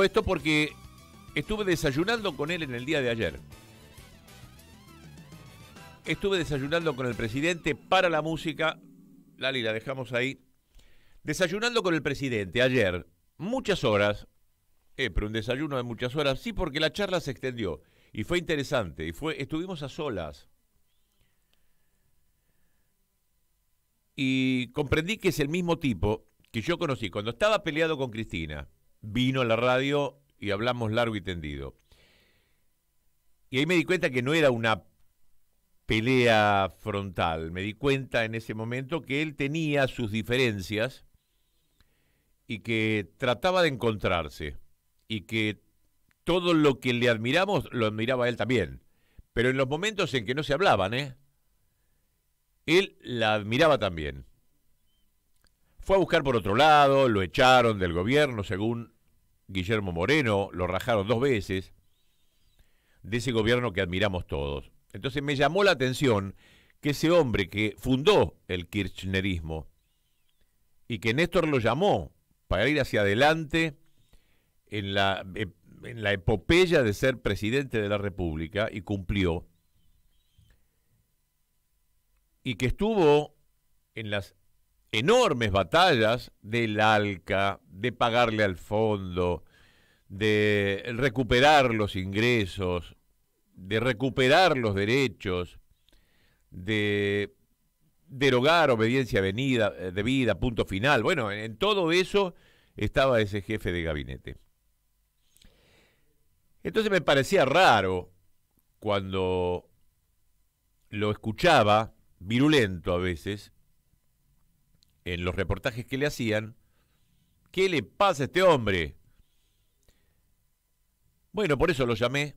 esto porque estuve desayunando con él en el día de ayer. Estuve desayunando con el presidente para la música. Lali, la dejamos ahí. Desayunando con el presidente ayer, muchas horas. Eh, pero un desayuno de muchas horas, sí, porque la charla se extendió. Y fue interesante. Y fue, estuvimos a solas. Y comprendí que es el mismo tipo que yo conocí cuando estaba peleado con Cristina vino a la radio y hablamos largo y tendido. Y ahí me di cuenta que no era una pelea frontal. Me di cuenta en ese momento que él tenía sus diferencias y que trataba de encontrarse y que todo lo que le admiramos lo admiraba él también. Pero en los momentos en que no se hablaban, ¿eh? él la admiraba también. Fue a buscar por otro lado, lo echaron del gobierno, según Guillermo Moreno, lo rajaron dos veces, de ese gobierno que admiramos todos. Entonces me llamó la atención que ese hombre que fundó el kirchnerismo y que Néstor lo llamó para ir hacia adelante en la, eh, en la epopeya de ser presidente de la República y cumplió, y que estuvo en las enormes batallas del ALCA, de pagarle al fondo, de recuperar los ingresos, de recuperar los derechos, de derogar obediencia venida, eh, vida, punto final. Bueno, en todo eso estaba ese jefe de gabinete. Entonces me parecía raro cuando lo escuchaba, virulento a veces, en los reportajes que le hacían, ¿qué le pasa a este hombre? Bueno, por eso lo llamé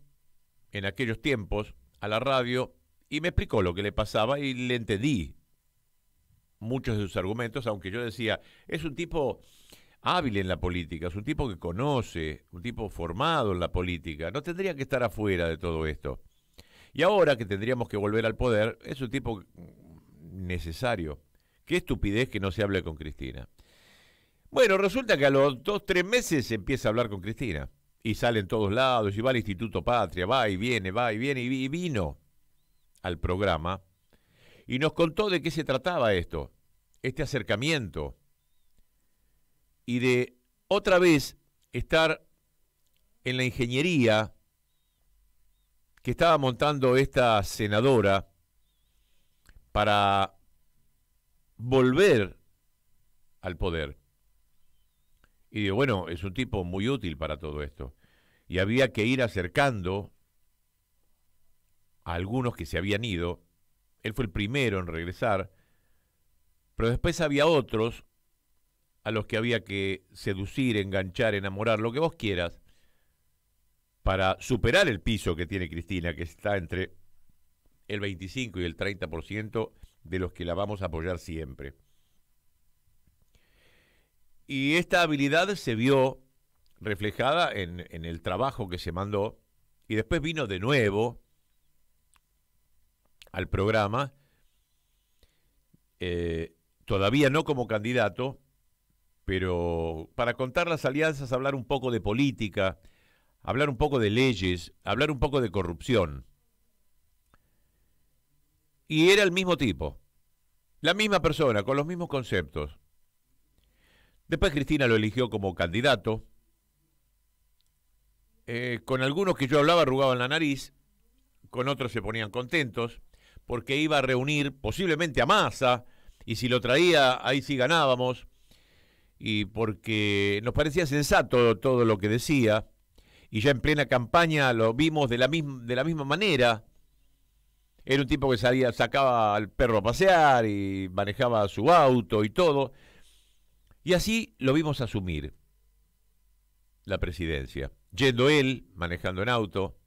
en aquellos tiempos a la radio y me explicó lo que le pasaba y le entendí muchos de sus argumentos, aunque yo decía, es un tipo hábil en la política, es un tipo que conoce, un tipo formado en la política, no tendría que estar afuera de todo esto. Y ahora que tendríamos que volver al poder, es un tipo necesario. Qué estupidez que no se hable con Cristina. Bueno, resulta que a los dos, tres meses se empieza a hablar con Cristina y sale en todos lados, y va al Instituto Patria, va y viene, va y viene, y, vino al programa, y nos contó de qué se trataba esto, este acercamiento, y de otra vez estar en la ingeniería que estaba montando esta senadora para volver al poder. Y digo, bueno, es un tipo muy útil para todo esto. Y había que ir acercando a algunos que se habían ido. Él fue el primero en regresar. Pero después había otros a los que había que seducir, enganchar, enamorar, lo que vos quieras, para superar el piso que tiene Cristina, que está entre el 25 y el 30% de los que la vamos a apoyar siempre. Y esta habilidad se vio reflejada en, el trabajo que se mandó y después vino de nuevo al programa, eh, todavía no como candidato, pero para contar las alianzas, hablar un poco de política, hablar un poco de leyes, hablar un poco de corrupción. Y era el mismo tipo, la misma persona, con los mismos conceptos. Después Cristina lo eligió como candidato. Eh, con algunos que yo hablaba arrugaban la nariz, con otros se ponían contentos, porque iba a reunir posiblemente a masa y si lo traía, ahí sí ganábamos, y porque nos parecía sensato todo lo que decía, y ya en plena campaña lo vimos de la, misma, de la misma manera. Era un tipo que salía, sacaba al perro a pasear y manejaba su auto y todo. Y así lo vimos asumir la presidencia, yendo él manejando en auto,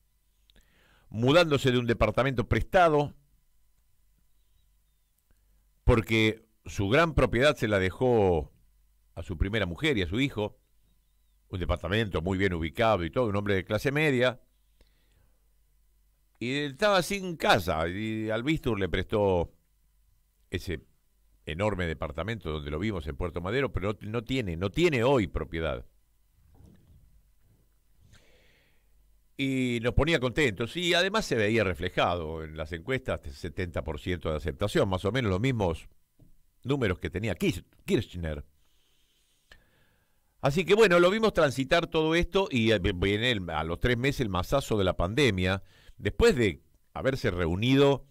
mudándose de un departamento prestado, porque su gran propiedad se la dejó a su primera mujer y a su hijo, un departamento muy bien ubicado y todo, un hombre de clase media, y estaba sin casa, y al le prestó ese enorme departamento donde lo vimos en Puerto Madero, pero no, tiene, no tiene hoy propiedad. Y nos ponía contentos y además se veía reflejado en las encuestas 70% de aceptación, más o menos los mismos números que tenía Kirchner. Así que bueno, lo vimos transitar todo esto y eh, viene a los tres meses el masazo de la pandemia, después de haberse reunido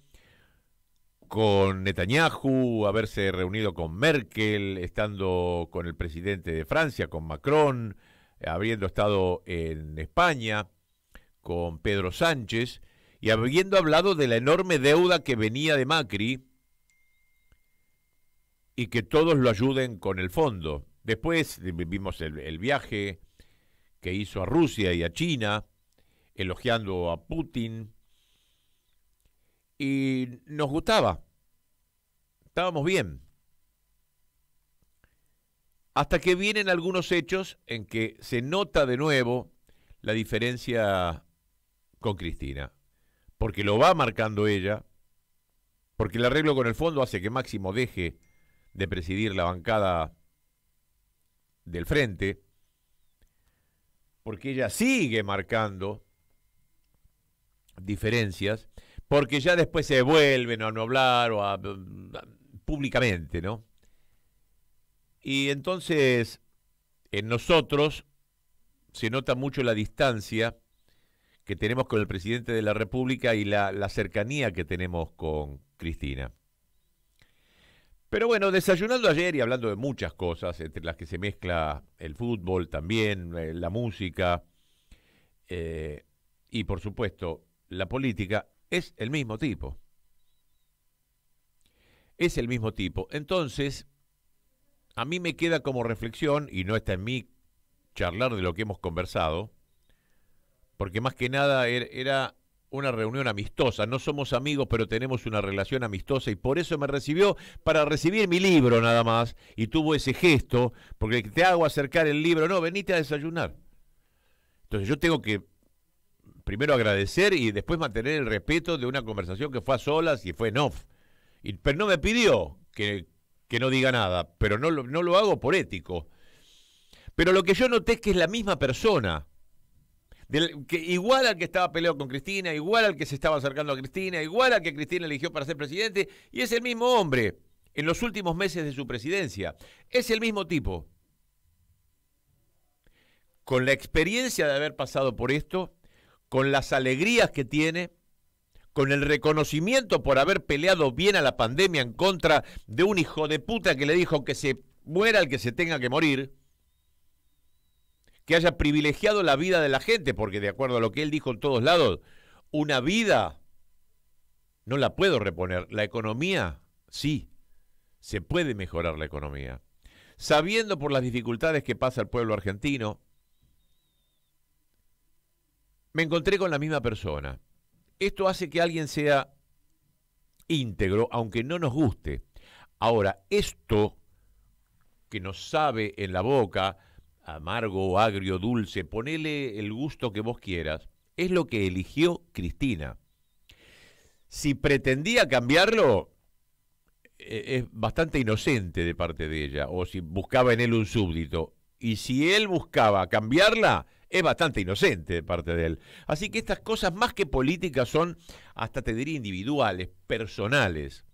con Netanyahu, haberse reunido con Merkel, estando con el presidente de Francia, con Macron, habiendo estado en España, con Pedro Sánchez, y habiendo hablado de la enorme deuda que venía de Macri y que todos lo ayuden con el fondo. Después vimos el, viaje que hizo a Rusia y a China, elogiando a Putin y nos gustaba. Estábamos bien. Hasta que vienen algunos hechos en que se nota de nuevo la diferencia con Cristina. Porque lo va marcando ella, porque el arreglo con el fondo hace que Máximo deje de presidir la bancada del frente, porque ella sigue marcando diferencias porque ya después se vuelven a no hablar o públicamente, ¿no? Y entonces en nosotros se nota mucho la distancia que tenemos con el presidente de la República y la, cercanía que tenemos con Cristina. Pero bueno, desayunando ayer y hablando de muchas cosas, entre las que se mezcla el fútbol también, eh, la música eh, y por supuesto la política, es el mismo tipo. Es el mismo tipo. Entonces, a mí me queda como reflexión, y no está en mí charlar de lo que hemos conversado, porque más que nada er, era una reunión amistosa. No somos amigos, pero tenemos una relación amistosa y por eso me recibió para recibir mi libro nada más y tuvo ese gesto, porque te hago acercar el libro, no, venite a desayunar. Entonces yo tengo que primero agradecer y después mantener el respeto de una conversación que fue a solas y fue en off. Y, pero no me pidió que, no diga nada, pero no lo, no lo hago por ético. Pero lo que yo noté es que es la misma persona. que igual al que estaba peleado con Cristina, igual al que se estaba acercando a Cristina, igual al que Cristina eligió para ser presidente, y es el mismo hombre en los últimos meses de su presidencia. Es el mismo tipo. Con la experiencia de haber pasado por esto, con las alegrías que tiene, con el reconocimiento por haber peleado bien a la pandemia en contra de un hijo de puta que le dijo que se muera el que se tenga que morir, que haya privilegiado la vida de la gente, porque de acuerdo a lo que él dijo en todos lados, una vida no la puedo reponer, la economía sí, se puede mejorar la economía. Sabiendo por las dificultades que pasa el pueblo argentino, me encontré con la misma persona. Esto hace que alguien sea íntegro, aunque no nos guste. Ahora, esto que nos sabe en la boca, amargo, agrio, dulce, ponele el gusto que vos quieras, es lo que eligió Cristina. Si pretendía cambiarlo, e-, es bastante inocente de parte de ella, o si buscaba en él un súbdito. Y si él buscaba cambiarla, es bastante inocente de parte de él. Así que estas cosas más que políticas son, hasta te diría, individuales, personales.